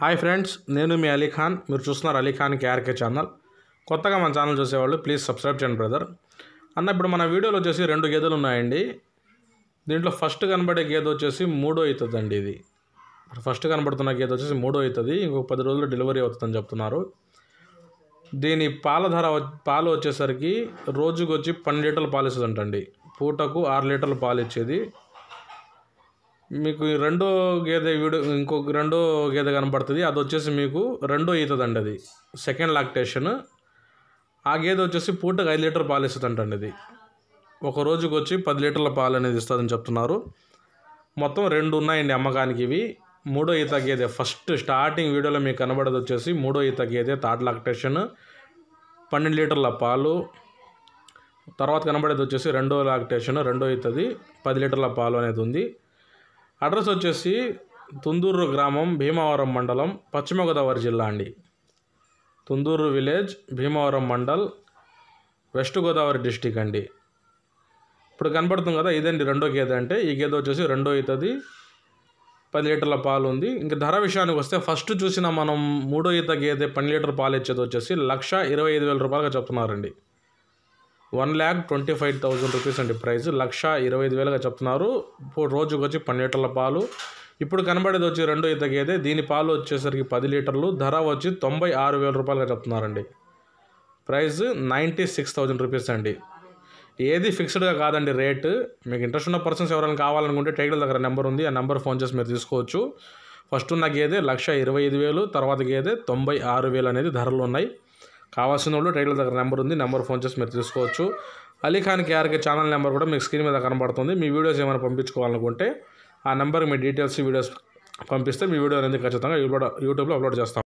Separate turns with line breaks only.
hi friends నేను మీ అలీఖాన్ మీరు చూస్తున్నారు అలీఖాన్ కేఆర్కే ఛానల్ కొత్తగా మన ఛానల్ చూసేవాళ్ళు ప్లీజ్ సబ్స్క్రైబ్ చేయండి బ్రదర్ అన్న ఇప్పుడు మన వీడియోలో వచ్చేసి రెండు గేదెలు ఉన్నాయండి దీంట్లో ఫస్ట్ కనబడే గేదె వచ్చేసి మూడో అవుతుందండి ఇది ఫస్ట్ కనబడుతున్న గేదె వచ్చేసి మూడో అవుతుంది ఇంకొక పది రోజుల్లో డెలివరీ అవుతుందని చెప్తున్నారు దీని పాల ధర పాలు వచ్చేసరికి రోజుకు వచ్చి పన్నెండు లీటర్లు పాలు ఇస్తుందంటండి పూటకు ఆరు లీటర్లు పాలు ఇచ్చేది మీకు రెండో గేదె వీడు ఇంకో రెండో గేదె కనబడుతుంది అది వచ్చేసి మీకు రెండో ఈతదండి అది సెకండ్ లాక్టేషన్ ఆ గేదె వచ్చేసి పూటకు ఐదు లీటర్ పాలు ఇస్తుందంటండి ఇది ఒక రోజుకి వచ్చి పది లీటర్ల పాలు అనేది ఇస్తుందని చెప్తున్నారు మొత్తం రెండు ఉన్నాయండి అమ్మకానికి ఇవి మూడో ఈత గేదె ఫస్ట్ స్టార్టింగ్ వీడియోలో మీకు కనబడేది వచ్చేసి మూడో ఈత గేదె థర్డ్ లాక్టేషన్ పన్నెండు లీటర్ల పాలు తర్వాత కనబడేది వచ్చేసి రెండో లాక్టేషన్ రెండో ఈతది పది లీటర్ల పాలు అనేది ఉంది అడ్రస్ వచ్చేసి తుందూరు గ్రామం భీమవరం మండలం పశ్చిమ గోదావరి జిల్లా అండి Tundurru village Bhimavaram mandal west Godavari district అండి ఇప్పుడు కనపడుతుంది కదా ఇదండి రెండో గేదె అంటే ఈ గేదె వచ్చేసి రెండో అవుతుంది పది లీటర్ల పాలు ఉంది ఇంకా ధర విషయానికి వస్తే ఫస్ట్ చూసిన మనం మూడో ఈత గేదె పన్నెండు లీటర్ పాలు ఇచ్చేది వచ్చేసి లక్ష ఇరవై ఐదు వేల రూపాయలుగా చెప్తున్నారండి one lakh twenty five thousand rupees అండి ప్రైస్ లక్ష ఇరవై ఐదు వేలుగా చెప్తున్నారు రోజుకు వచ్చి పన్నెండు లీటర్ల పాలు ఇప్పుడు కనబడేది వచ్చి రెండు ఈత గేదె దీని పాలు వచ్చేసరికి పది లీటర్లు ధర వచ్చి తొంభై ఆరు వేల రూపాయలుగా చెప్తున్నారండి price ninety six thousand rupees అండి ఏది ఫిక్స్డ్గా కాదండి రేటు మీకు ఇంట్రెస్ట్ ఉన్న పర్సన్స్ ఎవరైనా కావాలనుకుంటే టైటిల్ దగ్గర నెంబర్ ఉంది ఆ నెంబర్ ఫోన్ చేసి మీరు తీసుకోవచ్చు ఫస్ట్ ఉన్న గేదె లక్ష ఇరవై ఐదు వేలు తర్వాత గేదె తొంభై ఆరు వేలు అనేది ధరలు ఉన్నాయి కావాల్సిన వాళ్ళు టైటిల్ దగ్గర నెంబర్ ఉంది నెంబర్ ఫోన్ చేసి మీరు తీసుకోవచ్చు అలీఖాన్ కేఆర్కే ఛానల్ నెంబర్ కూడా మీకు స్క్రీన్ మీద కనబడుతుంది మీ వీడియోస్ ఏమైనా పంపించుకోవాలనుకుంటే ఆ నెంబర్కి మీ డీటెయిల్స్ వీడియోస్ పంపిస్తే మీ వీడియో అనేది ఖచ్చితంగా యూట్యూబ్లో అప్లోడ్ చేస్తాం